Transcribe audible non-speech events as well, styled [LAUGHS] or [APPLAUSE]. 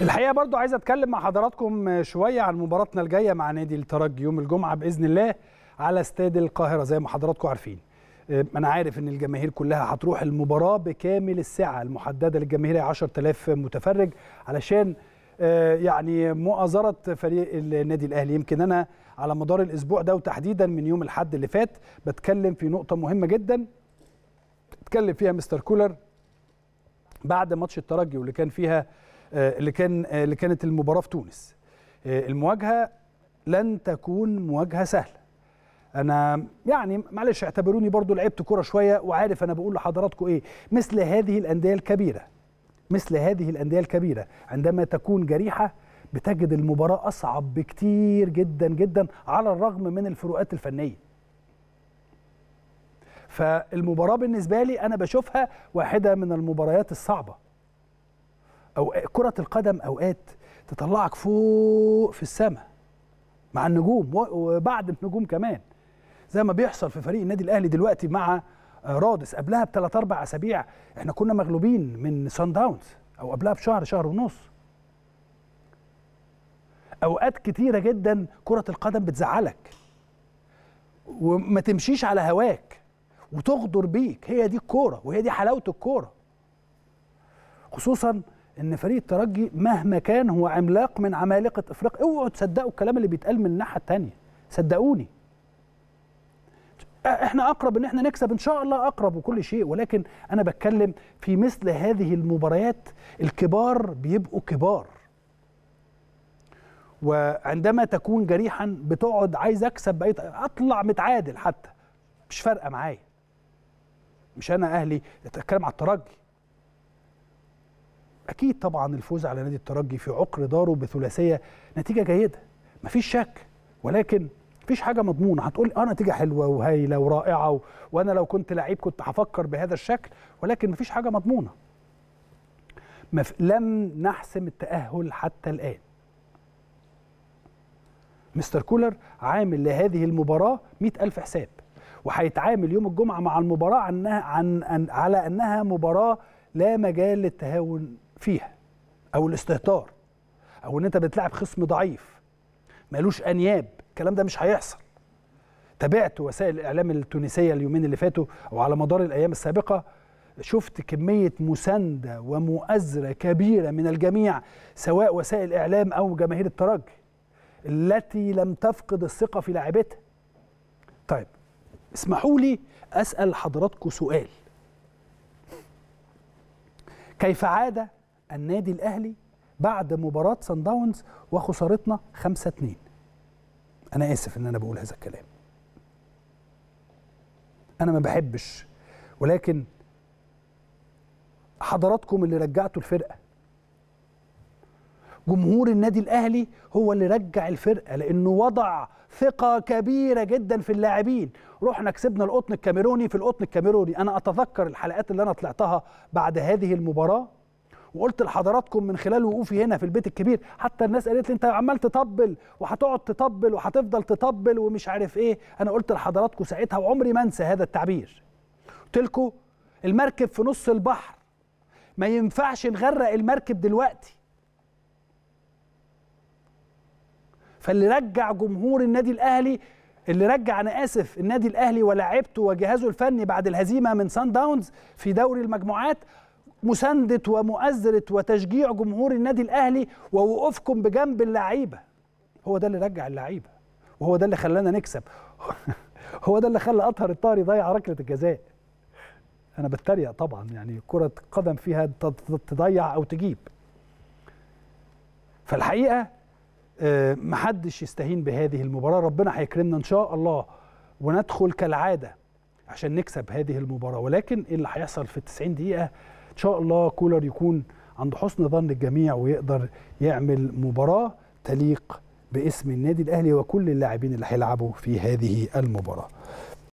الحقيقه برضو عايز اتكلم مع حضراتكم شويه عن مباراتنا الجايه مع نادي الترجي يوم الجمعه باذن الله على استاد القاهره زي ما حضراتكم عارفين آه، انا عارف ان الجماهير كلها هتروح المباراه بكامل الساعه المحدده للجماهير هي 10000 متفرج علشان آه، يعني مؤازره فريق النادي الاهلي يمكن انا على مدار الاسبوع ده وتحديدا من يوم الاحد اللي فات بتكلم في نقطه مهمه جدا اتكلم فيها مستر كولر بعد ماتش الترجي واللي كان فيها آه، اللي كان آه، اللي كانت المباراه في تونس آه، المواجهه لن تكون مواجهه سهله انا يعني معلش اعتبروني برضو لعبت كوره شويه وعارف انا بقول لحضراتكم ايه مثل هذه الانديه الكبيره مثل هذه الانديه الكبيره عندما تكون جريحه بتجد المباراه اصعب بكتير جدا جدا على الرغم من الفروقات الفنيه فالمباراه بالنسبه لي انا بشوفها واحده من المباريات الصعبه أو كرة القدم أوقات تطلعك فوق في السماء مع النجوم وبعد النجوم كمان زي ما بيحصل في فريق النادي الاهلي دلوقتي مع رادس قبلها بثلاث اربع اسابيع احنا كنا مغلوبين من سان داونز او قبلها بشهر شهر ونص اوقات كتيره جدا كره القدم بتزعلك وما تمشيش على هواك وتغدر بيك هي دي الكوره وهي دي حلاوه الكوره خصوصا ان فريق الترجي مهما كان هو عملاق من عمالقه افريقيا اوعوا تصدقوا الكلام اللي بيتقال من الناحيه الثانيه صدقوني احنا اقرب ان احنا نكسب ان شاء الله اقرب وكل شيء ولكن انا بتكلم في مثل هذه المباريات الكبار بيبقوا كبار وعندما تكون جريحا بتقعد عايز اكسب باي اطلع متعادل حتى مش فارقه معايا مش انا اهلي اتكلم على الترجي اكيد طبعا الفوز على نادي الترجي في عقر داره بثلاثيه نتيجه جيده مفيش شك ولكن مفيش حاجه مضمونه هتقول اه نتيجه حلوه وهايله ورائعه و... وانا لو كنت لعيب كنت هفكر بهذا الشكل ولكن مفيش حاجه مضمونه مف... لم نحسم التاهل حتى الان مستر كولر عامل لهذه المباراه 100000 حساب وهيتعامل يوم الجمعه مع المباراه عنها عن, عن على انها مباراه لا مجال للتهاون فيها او الاستهتار او ان انت بتلعب خصم ضعيف مالوش انياب الكلام ده مش هيحصل تابعت وسائل الاعلام التونسيه اليومين اللي فاتوا او على مدار الايام السابقه شفت كميه مسانده ومؤازره كبيره من الجميع سواء وسائل الاعلام او جماهير الترجي التي لم تفقد الثقه في لاعبتها طيب اسمحوا لي اسال حضراتكم سؤال كيف عاده النادي الاهلي بعد مباراه سان داونز وخسارتنا 5 2 انا اسف ان انا بقول هذا الكلام انا ما بحبش ولكن حضراتكم اللي رجعتوا الفرقه جمهور النادي الاهلي هو اللي رجع الفرقه لانه وضع ثقه كبيره جدا في اللاعبين رحنا كسبنا القطن الكاميروني في القطن الكاميروني انا اتذكر الحلقات اللي انا طلعتها بعد هذه المباراه وقلت لحضراتكم من خلال وقوفي هنا في البيت الكبير حتى الناس قالت لي انت عمال تطبل وهتقعد تطبل وهتفضل تطبل ومش عارف ايه انا قلت لحضراتكم ساعتها وعمري ما انسى هذا التعبير قلت لكم المركب في نص البحر ما ينفعش نغرق المركب دلوقتي فاللي رجع جمهور النادي الاهلي اللي رجع انا اسف النادي الاهلي ولاعيبته وجهازه الفني بعد الهزيمه من سان داونز في دوري المجموعات مساندة ومؤازرة وتشجيع جمهور النادي الأهلي ووقوفكم بجنب اللعيبة هو ده اللي رجع اللعيبة وهو ده اللي خلانا نكسب [LAUGHS] هو ده اللي خلى أطهر الطاري ضيع ركلة الجزاء أنا بتريق طبعا يعني كرة قدم فيها تضيع أو تجيب فالحقيقة آه، محدش يستهين بهذه المباراة ربنا هيكرمنا إن شاء الله وندخل كالعادة عشان نكسب هذه المباراة ولكن إيه اللي هيحصل في 90 دقيقة شاء الله كولر يكون عند حسن ظن الجميع ويقدر يعمل مباراه تليق باسم النادي الاهلي وكل اللاعبين اللي هيلعبوا في هذه المباراه